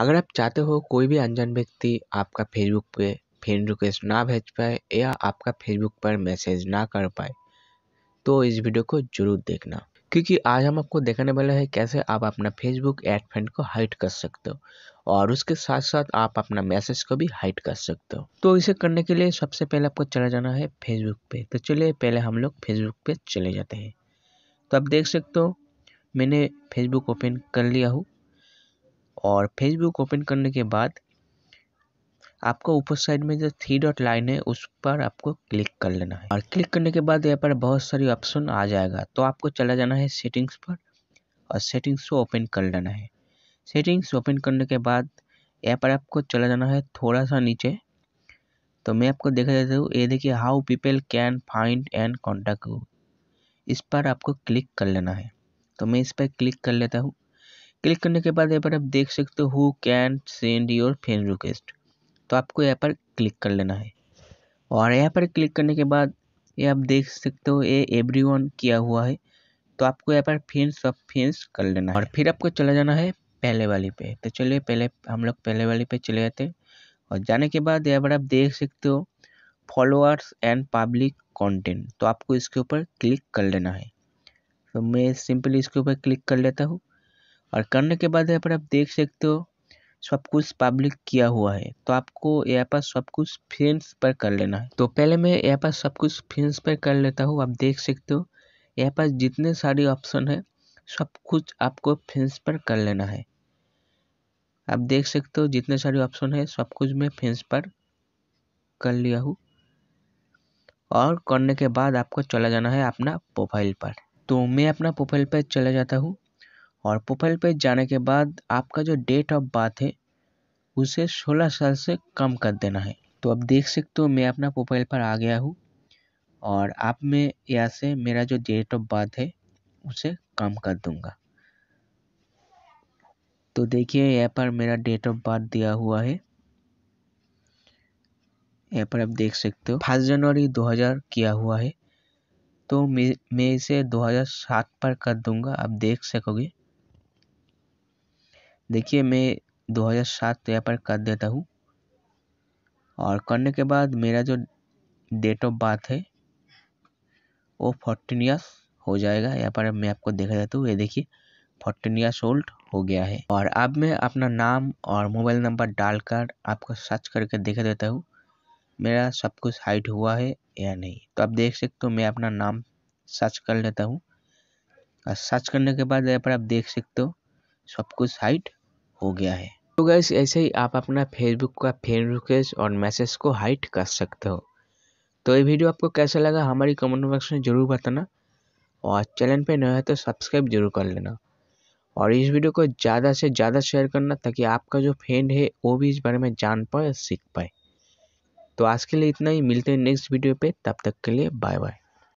अगर आप चाहते हो कोई भी अनजान व्यक्ति आपका फेसबुक पे फ्रेंड रिक्वेस्ट ना भेज पाए या आपका फेसबुक पर मैसेज ना कर पाए तो इस वीडियो को ज़रूर देखना क्योंकि आज हम आपको देखने वाले हैं कैसे आप अपना फेसबुक एड फ्रेंड को हाइट कर सकते हो और उसके साथ साथ आप अपना मैसेज को भी हाइट कर सकते हो तो इसे करने के लिए सबसे पहले आपको चला जाना है फेसबुक पे तो चलिए पहले हम लोग फेसबुक पे चले जाते हैं तो आप देख सकते हो मैंने फेसबुक ओपन कर लिया हूँ और फेसबुक ओपन करने के बाद आपको ऊपर साइड में जो थ्री डॉट लाइन है उस पर आपको क्लिक कर लेना है और क्लिक करने के बाद यहाँ पर बहुत सारी ऑप्शन आ जाएगा तो आपको चला जाना है सेटिंग्स पर और सेटिंग्स को ओपन कर लेना है सेटिंग्स ओपन करने के बाद यहाँ पर आपको चला जाना है थोड़ा सा नीचे तो मैं आपको देखा देता हूँ ये देखिए how people can find and contact you इस पर आपको क्लिक कर लेना है तो मैं इस पर क्लिक कर लेता हूँ क्लिक करने के बाद यहाँ पर आप देख सकते हो can send your friend request तो आपको यहाँ पर क्लिक कर लेना है और यहाँ पर क्लिक करने के बाद ये आप देख सकते हो ये एवरी किया हुआ है तो आपको यहाँ पर फ्रेंड्स ऑफ फ्रेंड्स कर लेना है और फिर आपको चला जाना है पहले वाली पे तो चलिए पहले हम लोग पहले वाली पे चले जाते हैं और जाने के बाद यहाँ पर आप देख सकते हो फॉलोअर्स एंड पब्लिक कंटेंट तो आपको इसके ऊपर क्लिक कर लेना है तो मैं सिंपली इसके ऊपर क्लिक कर लेता हूँ और करने के बाद यहाँ पर आप देख सकते हो सब कुछ पब्लिक किया हुआ है तो आपको यहाँ पर सब कुछ फेंस पर कर लेना है तो पहले मैं यहाँ पर सब कुछ फेंस पर कर लेता हूँ आप देख सकते हो यहाँ पर जितने सारे ऑप्शन है सब कुछ आपको फेंस पर कर लेना है आप देख सकते हो जितने सारे ऑप्शन है सब कुछ मैं फेंस पर कर लिया हूँ और करने के बाद आपको चला जाना है अपना प्रोफाइल पर तो मैं अपना प्रोफाइल पर चला जाता हूँ और प्रोफाइल पेज जाने के बाद आपका जो डेट ऑफ बर्थ है उसे सोलह साल से कम कर देना है तो अब देख सकते हो मैं अपना प्रोफाइल पर आ गया हूँ और आप में यहाँ से मेरा जो डेट ऑफ बर्थ है उसे कम कर दूँगा तो देखिए यहाँ पर मेरा डेट ऑफ बर्थ दिया हुआ है यहाँ पर आप देख सकते हो फर्स्ट जनवरी 2000 किया हुआ है तो मैं मैं इसे 2007 पर कर दूंगा आप देख सकोगे देखिए मैं दो हज़ार सात तो यहाँ पर कर देता हूँ और करने के बाद मेरा जो डेट ऑफ बर्थ है वो फोर्टीन ईयर्स हो जाएगा यहाँ पर मैं आपको देखा देता हूँ ये देखिए फोर्टीन ईयर्स ओल्ड हो गया है और अब मैं अपना नाम और मोबाइल नंबर डालकर आपको सर्च करके देखा देता हूँ मेरा सब कुछ हाइट हुआ है या नहीं तो आप देख सकते हो मैं अपना नाम सर्च कर लेता हूँ और सर्च करने के बाद यहाँ पर आप देख सकते हो सब कुछ हाइट हो गया है तो गैस ऐसे ही आप अपना फेसबुक का फ्रेंड रिक्वेस्ट और मैसेज को हाइट कर सकते हो तो ये वीडियो आपको कैसा लगा हमारी कमेंट बॉक्स में ज़रूर बताना और चैनल पे नया है तो सब्सक्राइब जरूर कर लेना और इस वीडियो को ज़्यादा से ज़्यादा शेयर करना ताकि आपका जो फ्रेंड है वो भी इस बारे में जान पाए और सीख पाए तो आज के लिए इतना ही मिलते हैं नेक्स्ट वीडियो पे तब तक के लिए बाय बाय